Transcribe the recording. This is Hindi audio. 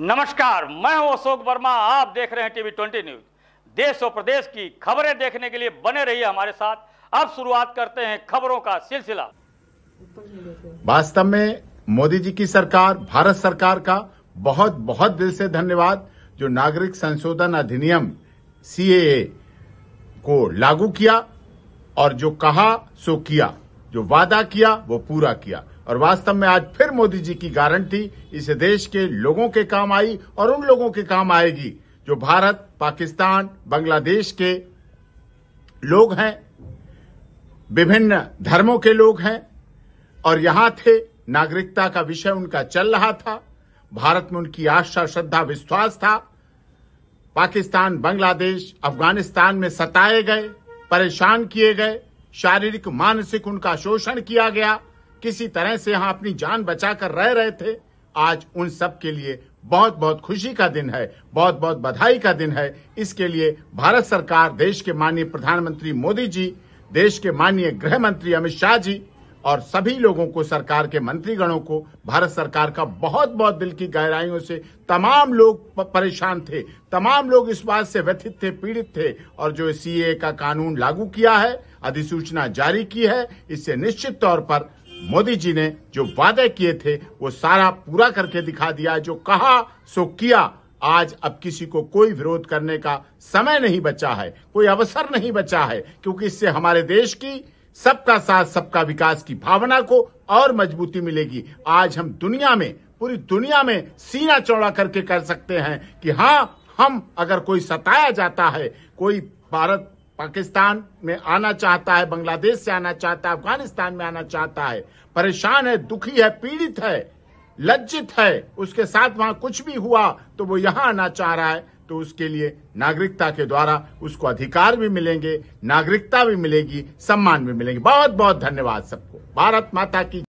नमस्कार मैं हूं अशोक वर्मा आप देख रहे हैं टीवी ट्वेंटी न्यूज देश और प्रदेश की खबरें देखने के लिए बने रहिए हमारे साथ अब शुरुआत करते हैं खबरों का सिलसिला वास्तव में मोदी जी की सरकार भारत सरकार का बहुत बहुत दिल से धन्यवाद जो नागरिक संशोधन अधिनियम सीएए को लागू किया और जो कहा सो किया जो वादा किया वो पूरा किया और वास्तव में आज फिर मोदी जी की गारंटी इस देश के लोगों के काम आई और उन लोगों के काम आएगी जो भारत पाकिस्तान बांग्लादेश के लोग हैं विभिन्न धर्मों के लोग हैं और यहां थे नागरिकता का विषय उनका चल रहा था भारत में उनकी आशा श्रद्धा विश्वास था पाकिस्तान बांग्लादेश अफगानिस्तान में सताए गए परेशान किए गए शारीरिक मानसिक उनका शोषण किया गया किसी तरह से यहाँ अपनी जान बचाकर रह रहे थे आज उन सब के लिए बहुत बहुत खुशी का दिन है बहुत बहुत बधाई का दिन है इसके लिए भारत सरकार देश के माननीय प्रधानमंत्री मोदी जी देश के माननीय गृह मंत्री अमित शाह जी और सभी लोगों को सरकार के मंत्रीगणों को भारत सरकार का बहुत बहुत दिल की गहराइयों से तमाम लोग परेशान थे तमाम लोग इस बात से व्यथित थे पीड़ित थे और जो सीए का कानून लागू किया है अधिसूचना जारी की है इससे निश्चित तौर पर मोदी जी ने जो वादे किए थे वो सारा पूरा करके दिखा दिया जो कहा सो किया आज अब किसी को कोई विरोध करने का समय नहीं बचा है कोई अवसर नहीं बचा है क्योंकि इससे हमारे देश की सबका साथ सबका विकास की भावना को और मजबूती मिलेगी आज हम दुनिया में पूरी दुनिया में सीना चौड़ा करके कर सकते हैं कि हाँ हम अगर कोई सताया जाता है कोई भारत पाकिस्तान में आना चाहता है बांग्लादेश से आना चाहता है अफगानिस्तान में आना चाहता है परेशान है दुखी है पीड़ित है लज्जित है उसके साथ वहां कुछ भी हुआ तो वो यहां आना चाह रहा है तो उसके लिए नागरिकता के द्वारा उसको अधिकार भी मिलेंगे नागरिकता भी मिलेगी सम्मान भी मिलेंगे बहुत बहुत धन्यवाद सबको भारत माता की